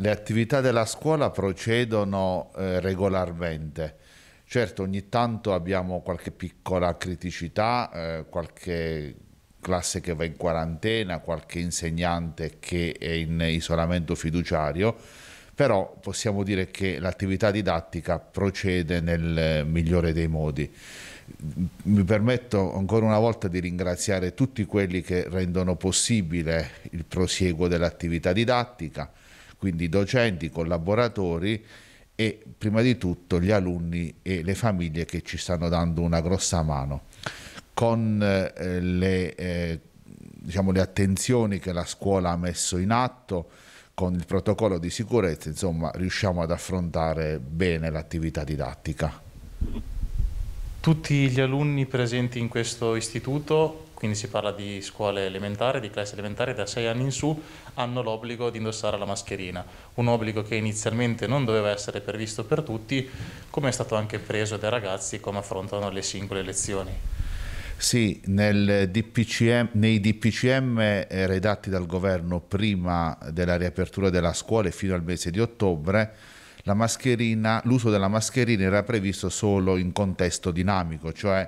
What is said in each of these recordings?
le attività della scuola procedono eh, regolarmente. Certo, ogni tanto abbiamo qualche piccola criticità, eh, qualche classe che va in quarantena, qualche insegnante che è in isolamento fiduciario, però possiamo dire che l'attività didattica procede nel eh, migliore dei modi. Mi permetto ancora una volta di ringraziare tutti quelli che rendono possibile il prosieguo dell'attività didattica, quindi docenti, collaboratori e prima di tutto gli alunni e le famiglie che ci stanno dando una grossa mano. Con eh, le, eh, diciamo, le attenzioni che la scuola ha messo in atto, con il protocollo di sicurezza, insomma, riusciamo ad affrontare bene l'attività didattica. Tutti gli alunni presenti in questo istituto, quindi si parla di scuole elementari, di classi elementari da sei anni in su, hanno l'obbligo di indossare la mascherina, un obbligo che inizialmente non doveva essere previsto per tutti, come è stato anche preso dai ragazzi come affrontano le singole lezioni. Sì, DPCM, nei DPCM eh, redatti dal governo prima della riapertura della scuola e fino al mese di ottobre, l'uso della mascherina era previsto solo in contesto dinamico, cioè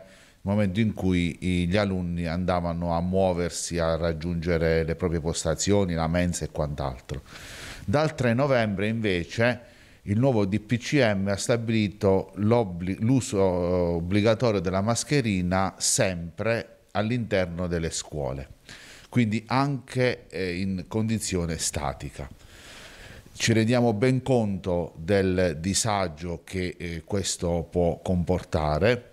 nel momento in cui gli alunni andavano a muoversi, a raggiungere le proprie postazioni, la mensa e quant'altro. Dal 3 novembre invece il nuovo DPCM ha stabilito l'uso obbligatorio della mascherina sempre all'interno delle scuole, quindi anche eh, in condizione statica ci rendiamo ben conto del disagio che eh, questo può comportare.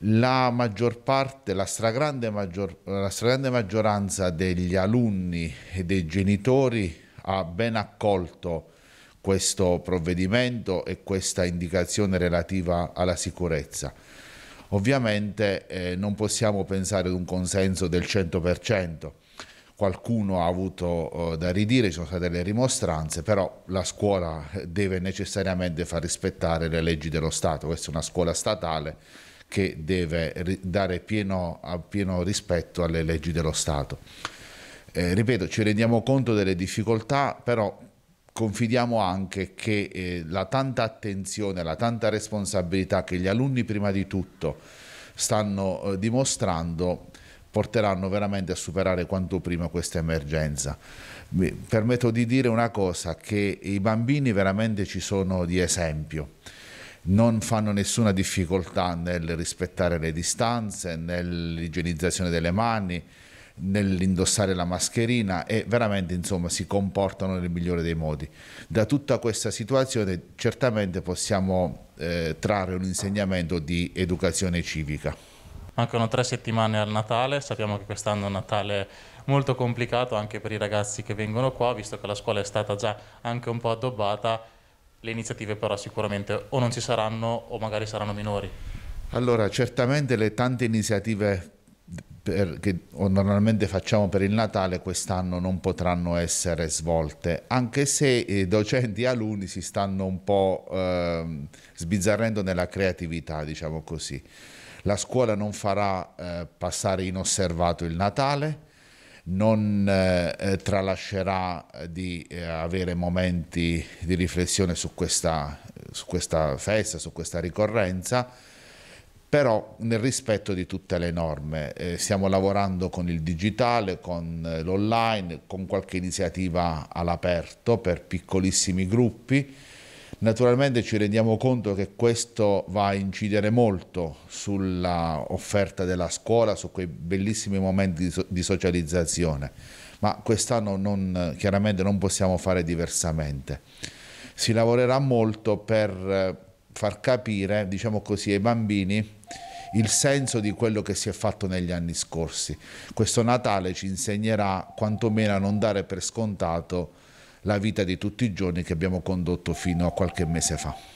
La maggior parte, la stragrande, maggior, la stragrande maggioranza degli alunni e dei genitori ha ben accolto questo provvedimento e questa indicazione relativa alla sicurezza. Ovviamente eh, non possiamo pensare ad un consenso del 100% qualcuno ha avuto eh, da ridire, ci sono state delle rimostranze, però la scuola deve necessariamente far rispettare le leggi dello Stato, questa è una scuola statale che deve dare pieno, pieno rispetto alle leggi dello Stato. Eh, ripeto, ci rendiamo conto delle difficoltà, però confidiamo anche che eh, la tanta attenzione, la tanta responsabilità che gli alunni prima di tutto stanno eh, dimostrando porteranno veramente a superare quanto prima questa emergenza. Mi permetto di dire una cosa, che i bambini veramente ci sono di esempio non fanno nessuna difficoltà nel rispettare le distanze, nell'igienizzazione delle mani, nell'indossare la mascherina e veramente insomma si comportano nel migliore dei modi. Da tutta questa situazione certamente possiamo eh, trarre un insegnamento di educazione civica. Mancano tre settimane al Natale, sappiamo che quest'anno è un Natale molto complicato anche per i ragazzi che vengono qua, visto che la scuola è stata già anche un po' addobbata, le iniziative però sicuramente o non ci saranno o magari saranno minori. Allora, certamente le tante iniziative per, che normalmente facciamo per il Natale quest'anno non potranno essere svolte, anche se i docenti e alunni si stanno un po' eh, sbizzarrendo nella creatività, diciamo così. La scuola non farà eh, passare inosservato il Natale, non eh, eh tralascerà eh, di eh, avere momenti di riflessione su questa, su questa festa, su questa ricorrenza, però nel rispetto di tutte le norme. Eh, stiamo lavorando con il digitale, con eh, l'online, con qualche iniziativa all'aperto per piccolissimi gruppi Naturalmente ci rendiamo conto che questo va a incidere molto sulla offerta della scuola, su quei bellissimi momenti di socializzazione, ma quest'anno non, chiaramente non possiamo fare diversamente. Si lavorerà molto per eh, far capire, diciamo così, ai bambini il senso di quello che si è fatto negli anni scorsi. Questo Natale ci insegnerà quantomeno a non dare per scontato la vita di tutti i giorni che abbiamo condotto fino a qualche mese fa.